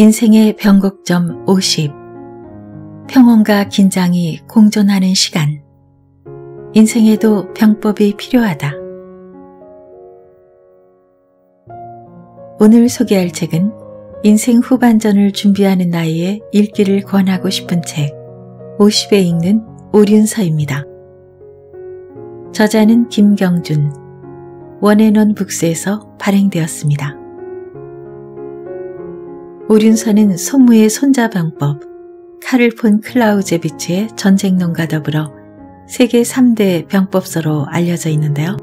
인생의 변곡점 50 평온과 긴장이 공존하는 시간 인생에도 병법이 필요하다. 오늘 소개할 책은 인생 후반전을 준비하는 나이에 읽기를 권하고 싶은 책 50에 읽는 오륜서입니다. 저자는 김경준 원앤원 북스에서 발행되었습니다. 오륜서는 소무의 손자 방법, 카를 폰 클라우제비치의 전쟁론과 더불어 세계 3대 병법서로 알려져 있는데요.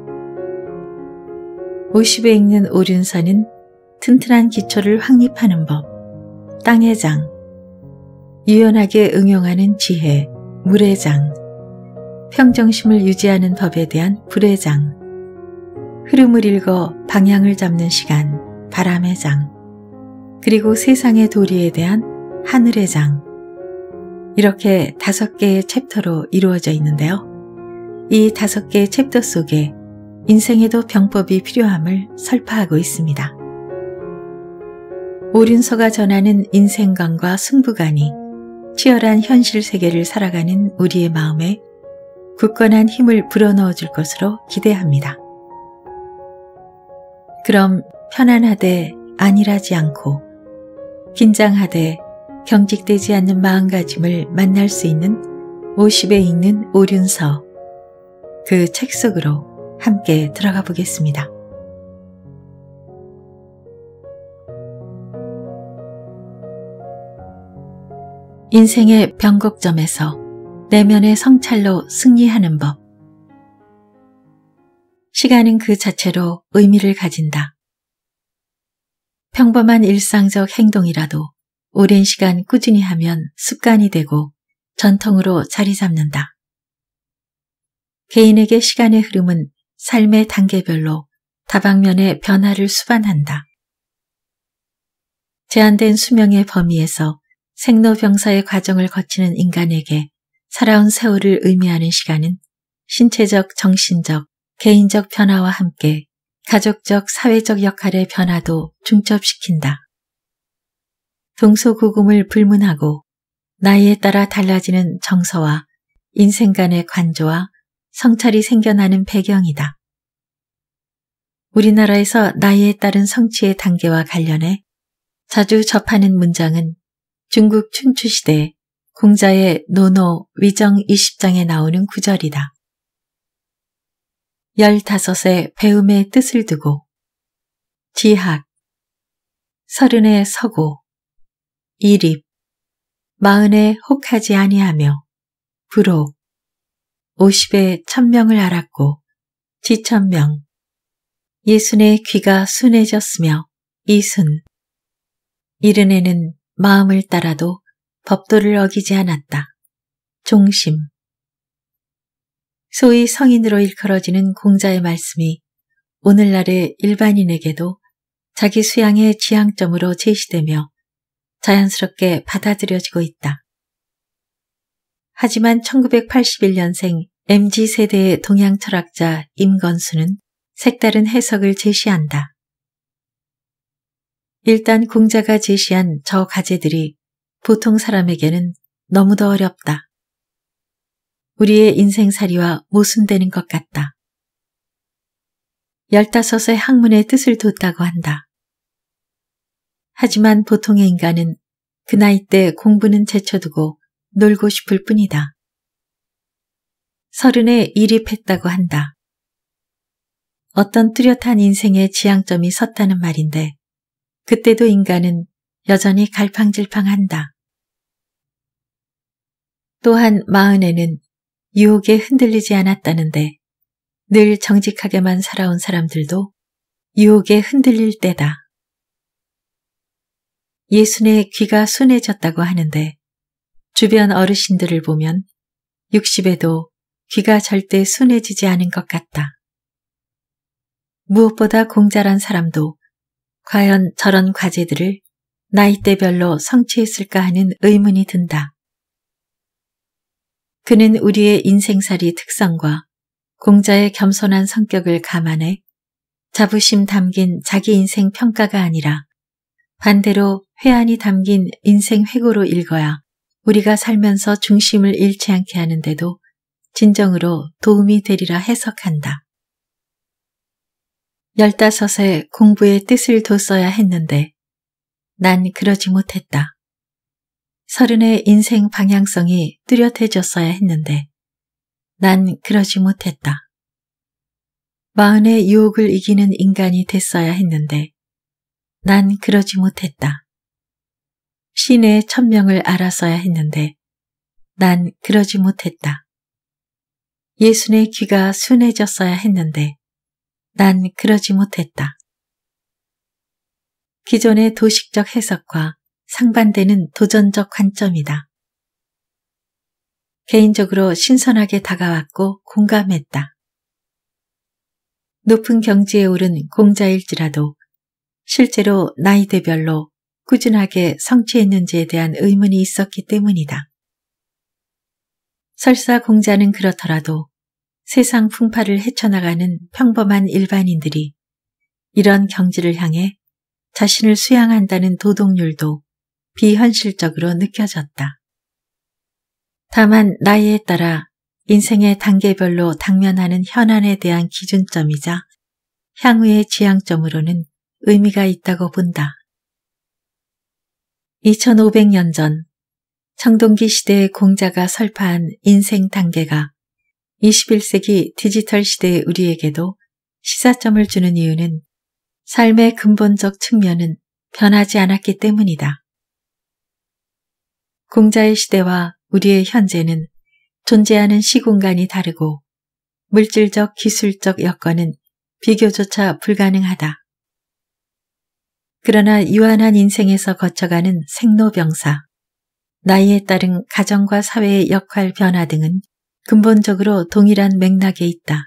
50에 읽는 오륜서는 튼튼한 기초를 확립하는 법, 땅의 장, 유연하게 응용하는 지혜, 물의 장, 평정심을 유지하는 법에 대한 불의 장, 흐름을 읽어 방향을 잡는 시간, 바람의 장, 그리고 세상의 도리에 대한 하늘의 장. 이렇게 다섯 개의 챕터로 이루어져 있는데요. 이 다섯 개의 챕터 속에 인생에도 병법이 필요함을 설파하고 있습니다. 오륜서가 전하는 인생관과 승부관이 치열한 현실 세계를 살아가는 우리의 마음에 굳건한 힘을 불어넣어 줄 것으로 기대합니다. 그럼 편안하되 안일하지 않고 긴장하되 경직되지 않는 마음가짐을 만날 수 있는 50에 읽는 오륜서 그 책 속으로 함께 들어가 보겠습니다. 인생의 변곡점에서 내면의 성찰로 승리하는 법. 시간은 그 자체로 의미를 가진다. 평범한 일상적 행동이라도 오랜 시간 꾸준히 하면 습관이 되고 전통으로 자리 잡는다. 개인에게 시간의 흐름은 삶의 단계별로 다방면의 변화를 수반한다. 제한된 수명의 범위에서 생로병사의 과정을 거치는 인간에게 살아온 세월을 의미하는 시간은 신체적, 정신적, 개인적 변화와 함께 가족적, 사회적 역할의 변화도 중첩시킨다. 동서고금을 불문하고 나이에 따라 달라지는 정서와 인생 간의 관조와 성찰이 생겨나는 배경이다. 우리나라에서 나이에 따른 성취의 단계와 관련해 자주 접하는 문장은 중국 춘추시대 공자의 노노 위정 20장에 나오는 구절이다. 열다섯에 배움의 뜻을 두고 지학, 서른에 서고, 이립, 마흔에 혹하지 아니하며, 부록, 오십에 천명을 알았고, 지천명, 예순의 귀가 순해졌으며, 이순, 이른에는 마음을 따라도 법도를 어기지 않았다. 종심. 소위 성인으로 일컬어지는 공자의 말씀이 오늘날의 일반인에게도 자기 수양의 지향점으로 제시되며 자연스럽게 받아들여지고 있다. 하지만 1981년생 MG세대의 동양 철학자 임건수는 색다른 해석을 제시한다. 일단 공자가 제시한 저 가제들이 보통 사람에게는 너무도 어렵다. 우리의 인생살이와 모순되는 것 같다. 15의 학문의 뜻을 뒀다고 한다. 하지만 보통의 인간은 그 나이 때 공부는 제쳐두고 놀고 싶을 뿐이다. 서른에 이립했다고 한다. 어떤 뚜렷한 인생의 지향점이 섰다는 말인데 그때도 인간은 여전히 갈팡질팡한다. 또한 마흔에는 유혹에 흔들리지 않았다는데 늘 정직하게만 살아온 사람들도 유혹에 흔들릴 때다. 예순의 귀가 순해졌다고 하는데 주변 어르신들을 보면 60에도 귀가 절대 순해지지 않은 것 같다. 무엇보다 공자란 사람도 과연 저런 과제들을 나이대별로 성취했을까 하는 의문이 든다. 그는 우리의 인생살이 특성과 공자의 겸손한 성격을 감안해 자부심 담긴 자기 인생 평가가 아니라 반대로 회한이 담긴 인생 회고로 읽어야 우리가 살면서 중심을 잃지 않게 하는데도 진정으로 도움이 되리라 해석한다. 15세 공부의 뜻을 뒀어야 했는데 난 그러지 못했다. 서른의 인생 방향성이 뚜렷해졌어야 했는데 난 그러지 못했다. 마흔의 유혹을 이기는 인간이 됐어야 했는데 난 그러지 못했다. 신의 천명을 알았어야 했는데 난 그러지 못했다. 예순의 귀가 순해졌어야 했는데 난 그러지 못했다. 기존의 도식적 해석과 상반되는 도전적 관점이다. 개인적으로 신선하게 다가왔고 공감했다. 높은 경지에 오른 공자일지라도 실제로 나이대별로 꾸준하게 성취했는지에 대한 의문이 있었기 때문이다. 설사 공자는 그렇더라도 세상 풍파를 헤쳐나가는 평범한 일반인들이 이런 경지를 향해 자신을 수양한다는 도덕률도 비현실적으로 느껴졌다. 다만 나이에 따라 인생의 단계별로 당면하는 현안에 대한 기준점이자 향후의 지향점으로는 의미가 있다고 본다. 2500년 전 청동기 시대의 공자가 설파한 인생 단계가 21세기 디지털 시대의 우리에게도 시사점을 주는 이유는 삶의 근본적 측면은 변하지 않았기 때문이다. 공자의 시대와 우리의 현재는 존재하는 시공간이 다르고 물질적 기술적 여건은 비교조차 불가능하다. 그러나 유한한 인생에서 거쳐가는 생로병사, 나이에 따른 가정과 사회의 역할 변화 등은 근본적으로 동일한 맥락에 있다.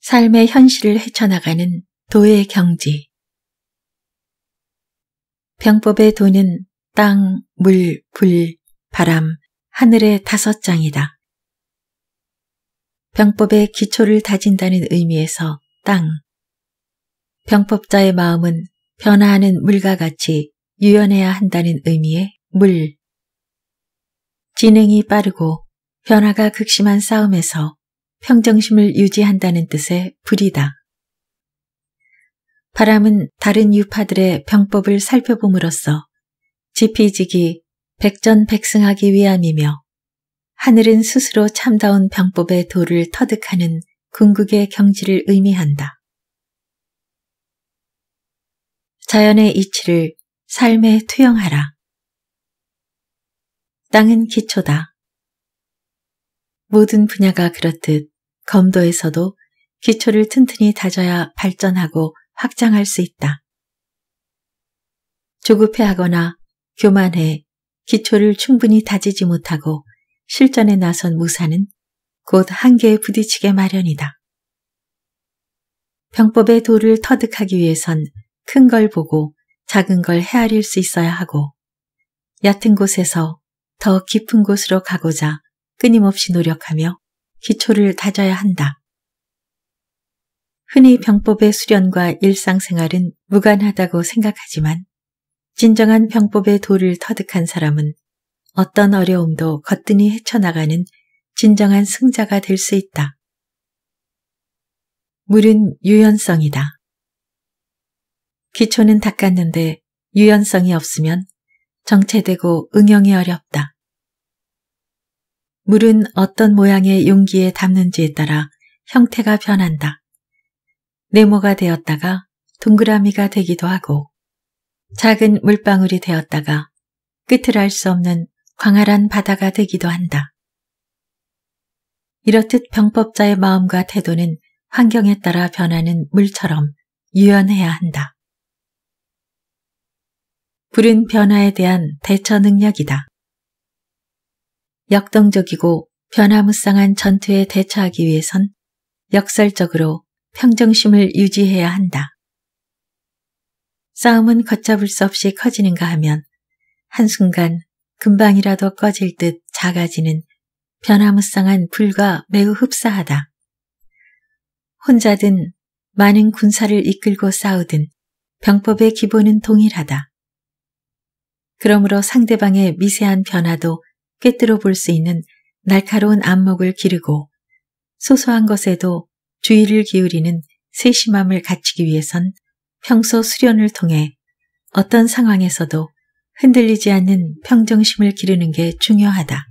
삶의 현실을 헤쳐나가는 도의 경지 병법의 도는 땅, 물, 불, 바람, 하늘의 다섯 장이다. 병법의 기초를 다진다는 의미에서 땅. 병법자의 마음은 변화하는 물과 같이 유연해야 한다는 의미의 물. 진행이 빠르고 변화가 극심한 싸움에서 평정심을 유지한다는 뜻의 불이다. 바람은 다른 유파들의 병법을 살펴봄으로써 지피지기 백전백승하기 위함이며 하늘은 스스로 참다운 병법의 도를 터득하는 궁극의 경지를 의미한다. 자연의 이치를 삶에 투영하라. 땅은 기초다. 모든 분야가 그렇듯 검도에서도 기초를 튼튼히 다져야 발전하고 확장할 수 있다. 조급해하거나 교만해 기초를 충분히 다지지 못하고 실전에 나선 무사는 곧 한계에 부딪히게 마련이다. 병법의 도를 터득하기 위해선 큰 걸 보고 작은 걸 헤아릴 수 있어야 하고 얕은 곳에서 더 깊은 곳으로 가고자 끊임없이 노력하며 기초를 다져야 한다. 흔히 병법의 수련과 일상생활은 무관하다고 생각하지만 진정한 병법의 도를 터득한 사람은 어떤 어려움도 거뜬히 헤쳐나가는 진정한 승자가 될 수 있다. 물은 유연성이다. 기초는 닦았는데 유연성이 없으면 정체되고 응용이 어렵다. 물은 어떤 모양의 용기에 담는지에 따라 형태가 변한다. 네모가 되었다가 동그라미가 되기도 하고 작은 물방울이 되었다가 끝을 알 수 없는 광활한 바다가 되기도 한다. 이렇듯 병법자의 마음과 태도는 환경에 따라 변하는 물처럼 유연해야 한다. 불은 변화에 대한 대처 능력이다. 역동적이고 변화무쌍한 전투에 대처하기 위해선 역설적으로 평정심을 유지해야 한다. 싸움은 걷잡을 수 없이 커지는가 하면 한순간 금방이라도 꺼질 듯 작아지는 변화무쌍한 불과 매우 흡사하다. 혼자든 많은 군사를 이끌고 싸우든 병법의 기본은 동일하다. 그러므로 상대방의 미세한 변화도 꿰뚫어 볼 수 있는 날카로운 안목을 기르고 소소한 것에도 주의를 기울이는 세심함을 갖추기 위해선 평소 수련을 통해 어떤 상황에서도 흔들리지 않는 평정심을 기르는 게 중요하다.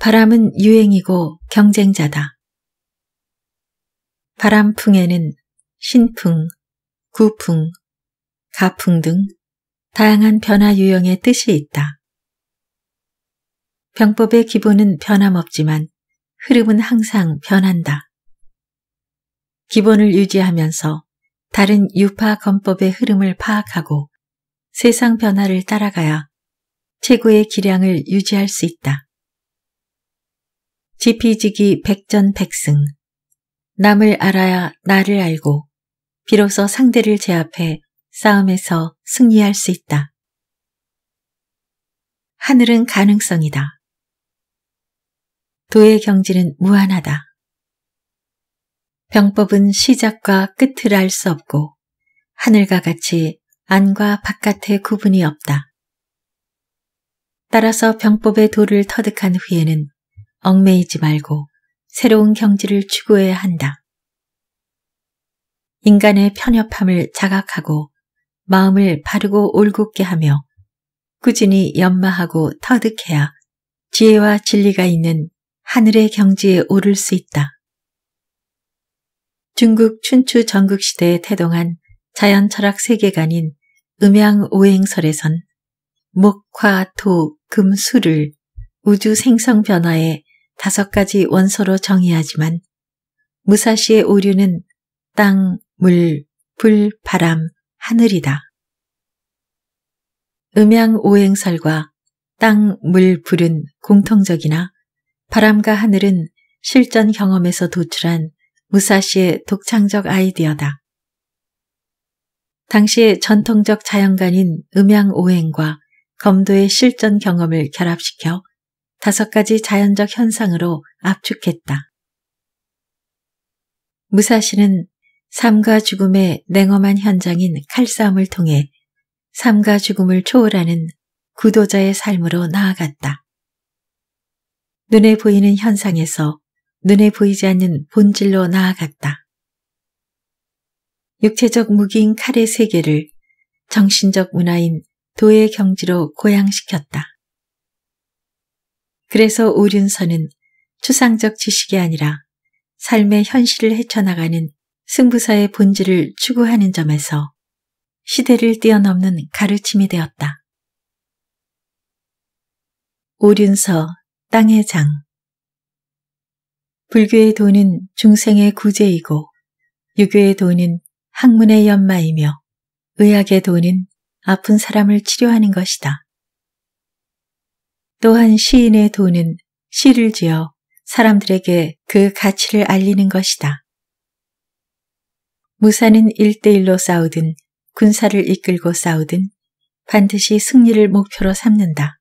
바람은 유행이고 경쟁자다. 바람풍에는 신풍, 구풍, 가풍 등 다양한 변화 유형의 뜻이 있다. 병법의 기본은 변함없지만 흐름은 항상 변한다. 기본을 유지하면서 다른 유파 건법의 흐름을 파악하고 세상 변화를 따라가야 최고의 기량을 유지할 수 있다. 지피지기 백전백승 남을 알아야 나를 알고 비로소 상대를 제압해 싸움에서 승리할 수 있다. 하늘은 가능성이다. 도의 경지는 무한하다. 병법은 시작과 끝을 알 수 없고 하늘과 같이 안과 바깥의 구분이 없다. 따라서 병법의 도를 터득한 후에는 얽매이지 말고 새로운 경지를 추구해야 한다. 인간의 편협함을 자각하고 마음을 바르고 올곧게 하며 꾸준히 연마하고 터득해야 지혜와 진리가 있는 하늘의 경지에 오를 수 있다. 중국 춘추 전국시대에 태동한 자연철학 세계관인 음양오행설에선 목화, 토 금, 수를 우주 생성 변화의 다섯 가지 원소로 정의하지만 무사시의 오류는 땅, 물, 불, 바람, 하늘이다. 음양오행설과 땅, 물, 불은 공통적이나 바람과 하늘은 실전 경험에서 도출한 무사시의 독창적 아이디어다. 당시의 전통적 자연관인 음양오행과 검도의 실전 경험을 결합시켜 다섯 가지 자연적 현상으로 압축했다. 무사시는 삶과 죽음의 냉엄한 현장인 칼싸움을 통해 삶과 죽음을 초월하는 구도자의 삶으로 나아갔다. 눈에 보이는 현상에서 눈에 보이지 않는 본질로 나아갔다. 육체적 무기인 칼의 세계를 정신적 문화인 도의 경지로 고양시켰다. 그래서 오륜서는 추상적 지식이 아니라 삶의 현실을 헤쳐나가는 승부사의 본질을 추구하는 점에서 시대를 뛰어넘는 가르침이 되었다. 오륜서 땅의 장. 불교의 도는 중생의 구제이고, 유교의 도는 학문의 연마이며, 의학의 도는 아픈 사람을 치료하는 것이다. 또한 시인의 도는 시를 지어 사람들에게 그 가치를 알리는 것이다. 무사는 일대일로 싸우든 군사를 이끌고 싸우든 반드시 승리를 목표로 삼는다.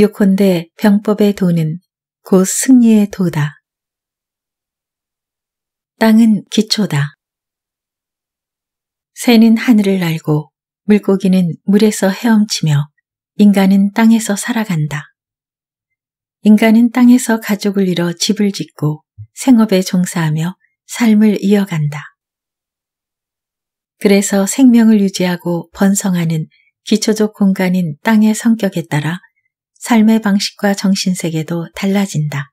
요컨대 병법의 도는 곧 승리의 도다. 땅은 기초다. 새는 하늘을 날고 물고기는 물에서 헤엄치며 인간은 땅에서 살아간다. 인간은 땅에서 가족을 잃어 집을 짓고 생업에 종사하며 삶을 이어간다. 그래서 생명을 유지하고 번성하는 기초적 공간인 땅의 성격에 따라 삶의 방식과 정신세계도 달라진다.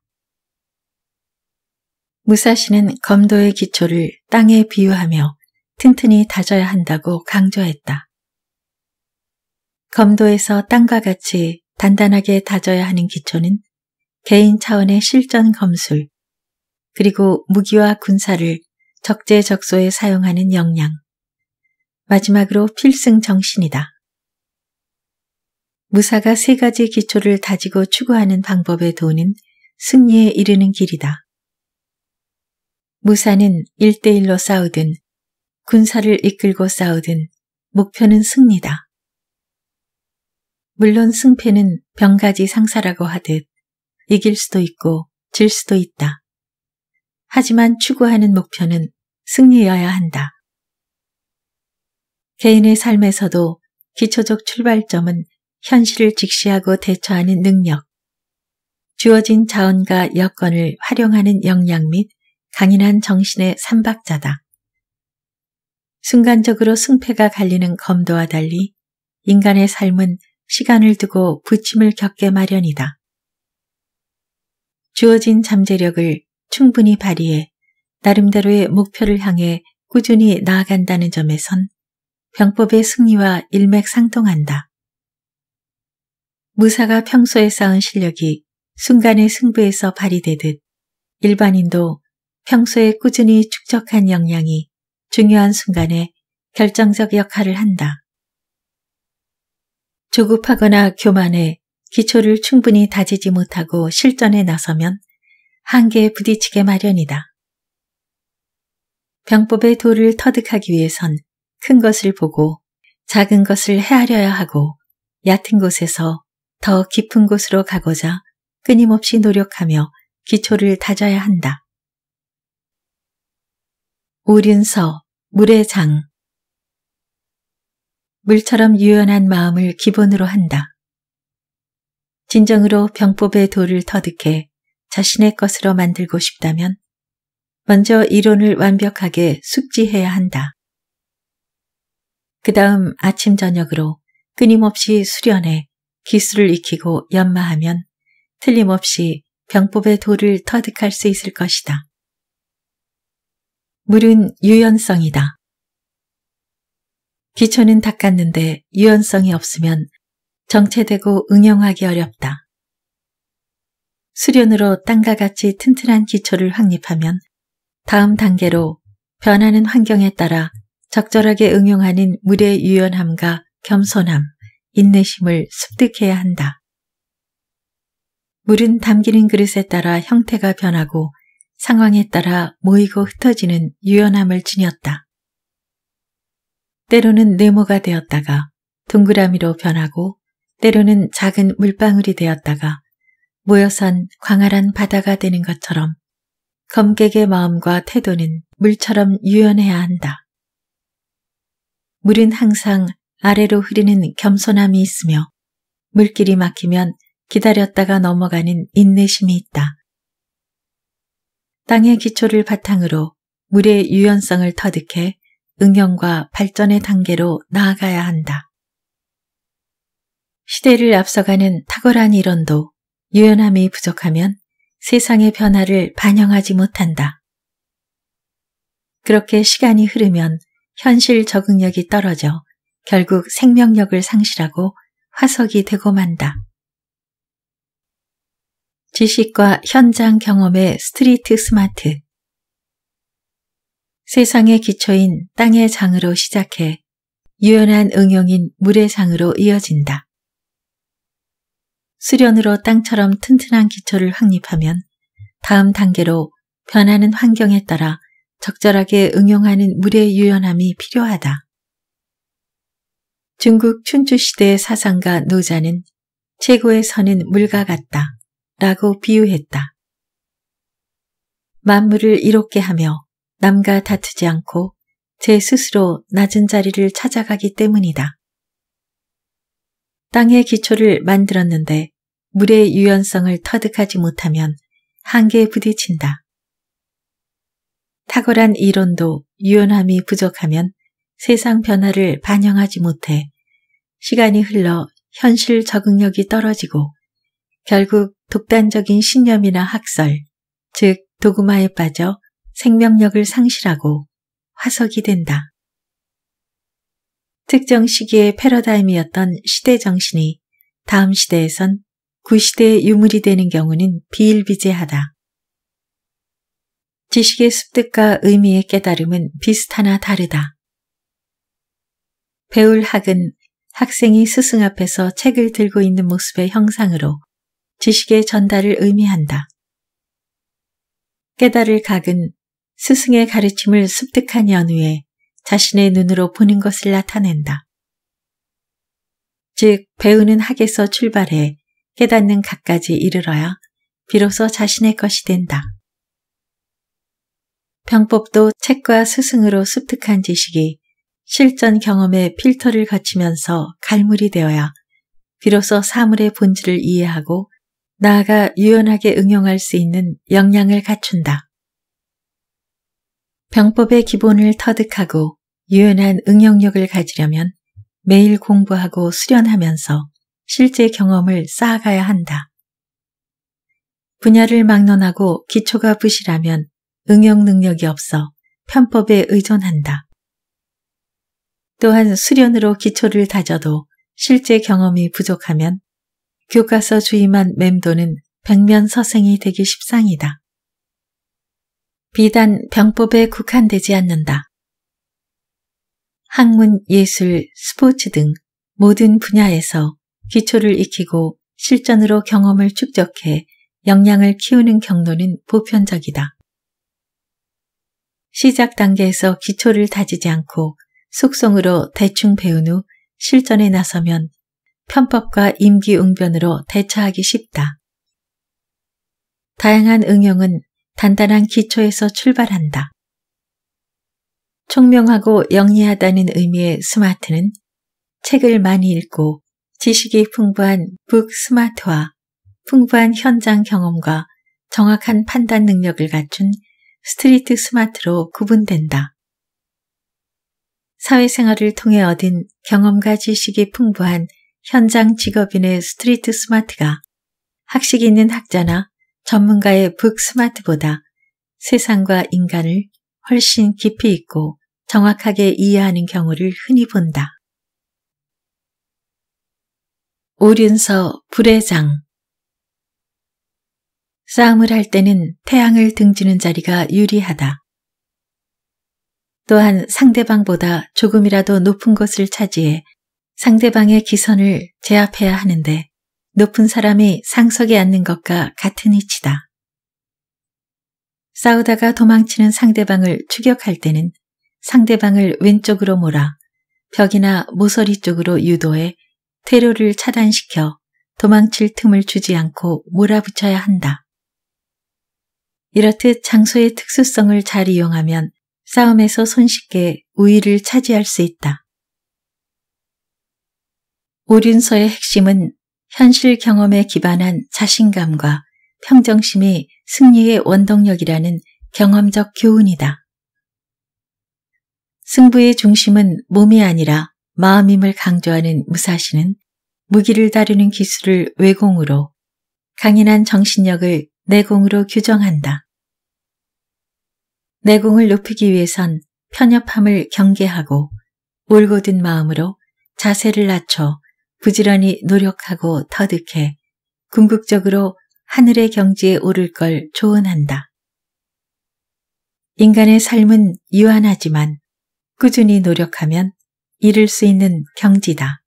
무사시는 검도의 기초를 땅에 비유하며 튼튼히 다져야 한다고 강조했다. 검도에서 땅과 같이 단단하게 다져야 하는 기초는 개인 차원의 실전 검술, 그리고 무기와 군사를 적재적소에 사용하는 역량, 마지막으로 필승 정신이다. 무사가 세 가지 기초를 다지고 추구하는 방법의 도는 승리에 이르는 길이다. 무사는 일대일로 싸우든 군사를 이끌고 싸우든 목표는 승리다. 물론 승패는 병가지 상사라고 하듯 이길 수도 있고 질 수도 있다. 하지만 추구하는 목표는 승리여야 한다. 개인의 삶에서도 기초적 출발점은 현실을 직시하고 대처하는 능력, 주어진 자원과 여건을 활용하는 역량 및 강인한 정신의 삼박자다. 순간적으로 승패가 갈리는 검도와 달리 인간의 삶은 시간을 두고 부침을 겪게 마련이다. 주어진 잠재력을 충분히 발휘해 나름대로의 목표를 향해 꾸준히 나아간다는 점에선 병법의 승리와 일맥상통한다. 무사가 평소에 쌓은 실력이 순간의 승부에서 발휘되듯 일반인도 평소에 꾸준히 축적한 역량이 중요한 순간에 결정적 역할을 한다. 조급하거나 교만해 기초를 충분히 다지지 못하고 실전에 나서면 한계에 부딪히게 마련이다. 병법의 도를 터득하기 위해선 큰 것을 보고 작은 것을 헤아려야 하고 얕은 곳에서 더 깊은 곳으로 가고자 끊임없이 노력하며 기초를 다져야 한다. 오륜서, 물의 장 물처럼 유연한 마음을 기본으로 한다. 진정으로 병법의 도를 터득해 자신의 것으로 만들고 싶다면 먼저 이론을 완벽하게 숙지해야 한다. 그 다음 아침 저녁으로 끊임없이 수련해 기술을 익히고 연마하면 틀림없이 병법의 도를 터득할 수 있을 것이다. 물은 유연성이다. 기초는 닦았는데 유연성이 없으면 정체되고 응용하기 어렵다. 수련으로 땅과 같이 튼튼한 기초를 확립하면 다음 단계로 변하는 환경에 따라 적절하게 응용하는 물의 유연함과 겸손함, 인내심을 습득해야 한다. 물은 담기는 그릇에 따라 형태가 변하고 상황에 따라 모이고 흩어지는 유연함을 지녔다. 때로는 네모가 되었다가 동그라미로 변하고 때로는 작은 물방울이 되었다가 모여선 광활한 바다가 되는 것처럼 검객의 마음과 태도는 물처럼 유연해야 한다. 물은 항상 아래로 흐르는 겸손함이 있으며 물길이 막히면 기다렸다가 넘어가는 인내심이 있다. 땅의 기초를 바탕으로 물의 유연성을 터득해 응용과 발전의 단계로 나아가야 한다. 시대를 앞서가는 탁월한 이론도 유연함이 부족하면 세상의 변화를 반영하지 못한다. 그렇게 시간이 흐르면 현실 적응력이 떨어져 결국 생명력을 상실하고 화석이 되고 만다. 지식과 현장 경험의 스트리트 스마트 세상의 기초인 땅의 장으로 시작해 유연한 응용인 물의 장으로 이어진다. 수련으로 땅처럼 튼튼한 기초를 확립하면 다음 단계로 변하는 환경에 따라 적절하게 응용하는 물의 유연함이 필요하다. 중국 춘추시대의 사상가 노자는 최고의 선은 물과 같다 라고 비유했다. 만물을 이롭게 하며 남과 다투지 않고 제 스스로 낮은 자리를 찾아가기 때문이다. 땅의 기초를 만들었는데 물의 유연성을 터득하지 못하면 한계에 부딪힌다. 탁월한 이론도 유연함이 부족하면 세상 변화를 반영하지 못해 시간이 흘러 현실 적응력이 떨어지고 결국 독단적인 신념이나 학설, 즉 도구마에 빠져 생명력을 상실하고 화석이 된다. 특정 시기의 패러다임이었던 시대 정신이 다음 시대에선 구시대의 유물이 되는 경우는 비일비재하다. 지식의 습득과 의미의 깨달음은 비슷하나 다르다. 배울 학은 학생이 스승 앞에서 책을 들고 있는 모습의 형상으로 지식의 전달을 의미한다. 깨달을 각은 스승의 가르침을 습득한 연후에 자신의 눈으로 보는 것을 나타낸다. 즉, 배우는 학에서 출발해 깨닫는 각까지 이르러야 비로소 자신의 것이 된다. 병법도 책과 스승으로 습득한 지식이 실전 경험의 필터를 거치면서 갈물이 되어야 비로소 사물의 본질을 이해하고 나아가 유연하게 응용할 수 있는 역량을 갖춘다. 병법의 기본을 터득하고 유연한 응용력을 가지려면 매일 공부하고 수련하면서 실제 경험을 쌓아가야 한다. 분야를 막론하고 기초가 부실하면 응용 능력이 없어 편법에 의존한다. 또한 수련으로 기초를 다져도 실제 경험이 부족하면 교과서 주의만 맴도는 백면 서생이 되기 십상이다. 비단 병법에 국한되지 않는다. 학문, 예술, 스포츠 등 모든 분야에서 기초를 익히고 실전으로 경험을 축적해 역량을 키우는 경로는 보편적이다. 시작 단계에서 기초를 다지지 않고 속성으로 대충 배운 후 실전에 나서면 편법과 임기응변으로 대처하기 쉽다. 다양한 응용은 단단한 기초에서 출발한다. 총명하고 영리하다는 의미의 스마트는 책을 많이 읽고 지식이 풍부한 북스마트와 풍부한 현장 경험과 정확한 판단 능력을 갖춘 스트리트 스마트로 구분된다. 사회생활을 통해 얻은 경험과 지식이 풍부한 현장 직업인의 스트리트 스마트가 학식 있는 학자나 전문가의 북 스마트보다 세상과 인간을 훨씬 깊이 있고 정확하게 이해하는 경우를 흔히 본다. 오륜서 불의장 싸움을 할 때는 태양을 등지는 자리가 유리하다. 또한 상대방보다 조금이라도 높은 곳을 차지해 상대방의 기선을 제압해야 하는데 높은 사람이 상석에 앉는 것과 같은 이치다. 싸우다가 도망치는 상대방을 추격할 때는 상대방을 왼쪽으로 몰아 벽이나 모서리 쪽으로 유도해 퇴로를 차단시켜 도망칠 틈을 주지 않고 몰아붙여야 한다. 이렇듯 장소의 특수성을 잘 이용하면 싸움에서 손쉽게 우위를 차지할 수 있다. 오륜서의 핵심은 현실 경험에 기반한 자신감과 평정심이 승리의 원동력이라는 경험적 교훈이다. 승부의 중심은 몸이 아니라 마음임을 강조하는 무사시는 무기를 다루는 기술을 외공으로 강인한 정신력을 내공으로 규정한다. 내공을 높이기 위해선 편협함을 경계하고 올곧은 마음으로 자세를 낮춰 부지런히 노력하고 터득해 궁극적으로 하늘의 경지에 오를 걸 조언한다. 인간의 삶은 유한하지만 꾸준히 노력하면 이룰 수 있는 경지다.